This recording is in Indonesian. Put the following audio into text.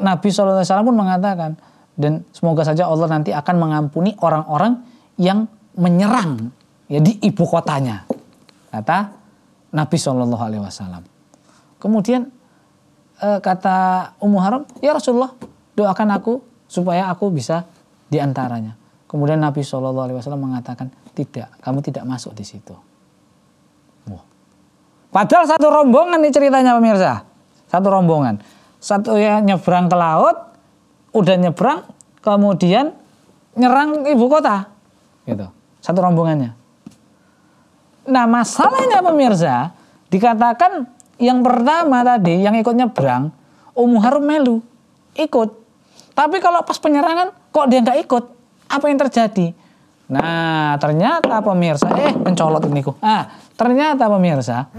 Nabi SAW pun mengatakan, dan semoga saja Allah nanti akan mengampuni orang-orang yang menyerang ya di ibu kotanya. Kata Nabi Shallallahu Alaihi Kemudian e, kata Ummu Haram, ya Rasulullah doakan aku supaya aku bisa diantaranya. Kemudian Nabi Shallallahu Alaihi mengatakan, tidak, kamu tidak masuk di situ. Wah. Padahal satu rombongan nih ceritanya pemirsa, satu rombongan. Satu ya nyebrang ke laut, udah nyebrang, kemudian nyerang ibu kota. Gitu. Satu rombongannya. Nah masalahnya pemirsa, dikatakan yang pertama tadi, yang ikut nyebrang, Umu Harum melu, ikut. Tapi kalau pas penyerangan, kok dia nggak ikut? Apa yang terjadi? Nah, ternyata pemirsa, eh pencolot ini kok. Ah, ternyata pemirsa.